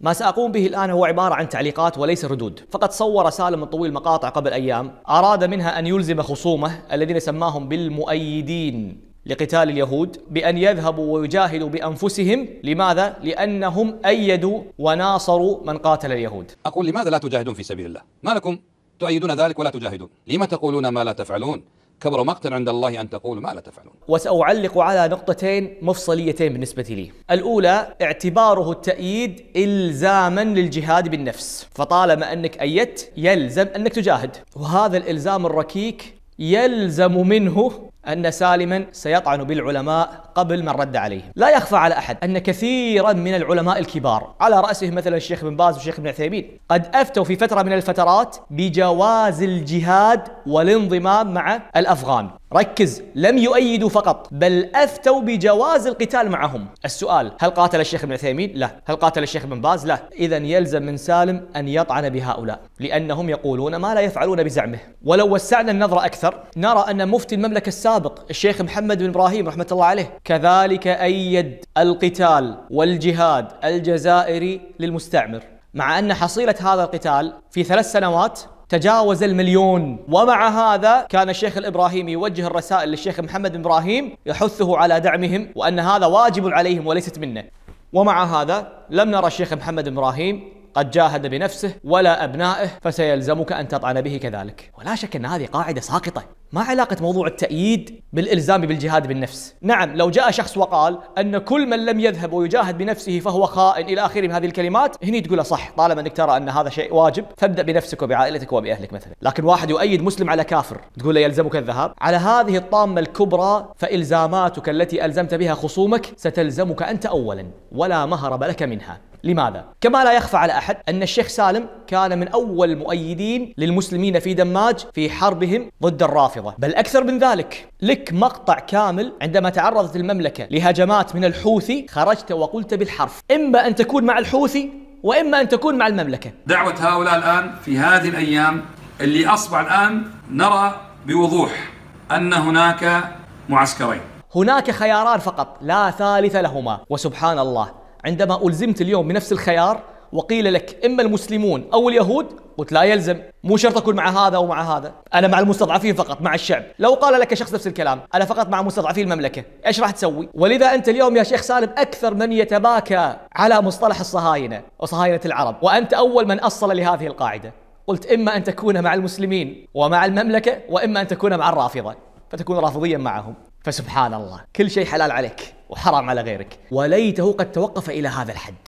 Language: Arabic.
ما سأقوم به الآن هو عبارة عن تعليقات وليس ردود فقد صور سالم الطويل مقاطع قبل أيام أراد منها أن يلزم خصومه الذين سماهم بالمؤيدين لقتال اليهود بأن يذهبوا ويجاهدوا بأنفسهم لماذا؟ لأنهم أيدوا وناصروا من قاتل اليهود أقول لماذا لا تجاهدون في سبيل الله؟ ما لكم تؤيدون ذلك ولا تجاهدون؟ لما تقولون ما لا تفعلون؟ كبر مقتا عند الله أن تقول ما لا تفعلون وسأعلق على نقطتين مفصليتين بالنسبة لي الأولى اعتباره التأييد إلزاما للجهاد بالنفس فطالما أنك أيدت يلزم أنك تجاهد وهذا الإلزام الركيك يلزم منه أن سالما سيطعن بالعلماء قبل من رد عليهم لا يخفى على أحد أن كثيرا من العلماء الكبار على رأسهم مثلا الشيخ بن باز والشيخ بن عثيمين قد أفتوا في فترة من الفترات بجواز الجهاد والانضمام مع الأفغان ركز لم يؤيدوا فقط بل افتوا بجواز القتال معهم السؤال هل قاتل الشيخ ابن عثيمين لا هل قاتل الشيخ ابن باز لا اذا يلزم من سالم ان يطعن بهؤلاء لانهم يقولون ما لا يفعلون بزعمه ولو وسعنا النظره اكثر نرى ان مفتي المملكه السابق الشيخ محمد بن ابراهيم رحمه الله عليه كذلك ايد القتال والجهاد الجزائري للمستعمر مع ان حصيله هذا القتال في ثلاث سنوات تجاوز المليون ومع هذا كان الشيخ الإبراهيمي يوجه الرسائل للشيخ محمد بن إبراهيم يحثه على دعمهم وأن هذا واجب عليهم وليست منه ومع هذا لم نرى الشيخ محمد إبراهيم قد جاهد بنفسه ولا أبنائه فسيلزمك أن تطعن به كذلك ولا شك أن هذه قاعدة ساقطة ما علاقة موضوع التأييد بالإلزام بالجهاد بالنفس نعم لو جاء شخص وقال أن كل من لم يذهب ويجاهد بنفسه فهو خائن إلى آخره من هذه الكلمات هني تقول صح طالما أنك ترى أن هذا شيء واجب فابدأ بنفسك وبعائلتك وبأهلك مثلا لكن واحد يؤيد مسلم على كافر تقول له يلزمك الذهاب على هذه الطامة الكبرى فإلزاماتك التي ألزمت بها خصومك ستلزمك أنت أولا ولا مهرب لك منها لماذا؟ كما لا يخفى على أحد أن الشيخ سالم كان من أول المؤيدين للمسلمين في دماج في حربهم ضد الرافضة بل أكثر من ذلك لك مقطع كامل عندما تعرضت المملكة لهجمات من الحوثي خرجت وقلت بالحرف إما أن تكون مع الحوثي وإما أن تكون مع المملكة دعوة هؤلاء الآن في هذه الأيام اللي أصبح الآن نرى بوضوح أن هناك معسكرين هناك خياران فقط لا ثالث لهما وسبحان الله عندما ألزمت اليوم بنفس الخيار وقيل لك إما المسلمون أو اليهود قلت لا يلزم مو شرط أكون مع هذا ومع هذا أنا مع المستضعفين فقط مع الشعب لو قال لك شخص نفس الكلام أنا فقط مع مستضعفي المملكة إيش راح تسوي ولذا أنت اليوم يا شيخ سالم أكثر من يتباكى على مصطلح الصهاينة وصهاينة العرب وأنت أول من أصل لهذه القاعدة قلت إما أن تكون مع المسلمين ومع المملكة وإما أن تكون مع الرافضة فتكون رافضيا معهم فسبحان الله كل شيء حلال عليك وحرام على غيرك وليته قد توقف الى هذا الحد